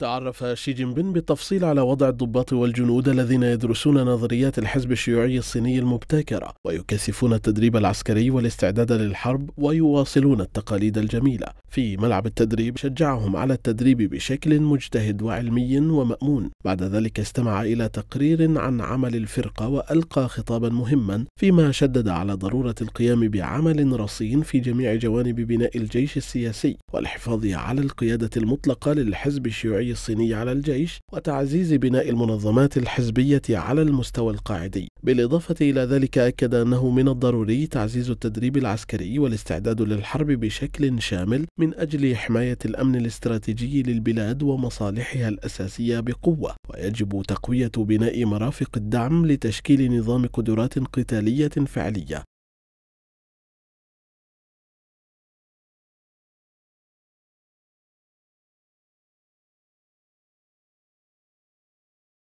تعرف شي جين بين بالتفصيل على وضع الضباط والجنود الذين يدرسون نظريات الحزب الشيوعي الصيني المبتكرة ويكثفون التدريب العسكري والاستعداد للحرب ويواصلون التقاليد الجميلة في ملعب التدريب شجعهم على التدريب بشكل مجتهد وعلمي ومأمون بعد ذلك استمع إلى تقرير عن عمل الفرقة وألقى خطابا مهما فيما شدد على ضرورة القيام بعمل رصين في جميع جوانب بناء الجيش السياسي والحفاظ على القيادة المطلقة للحزب الشيوعي الصيني على الجيش وتعزيز بناء المنظمات الحزبية على المستوى القاعدي بالإضافة إلى ذلك أكد أنه من الضروري تعزيز التدريب العسكري والاستعداد للحرب بشكل شامل من أجل حماية الأمن الاستراتيجي للبلاد ومصالحها الأساسية بقوة ويجب تقوية بناء مرافق الدعم لتشكيل نظام قدرات قتالية فعلية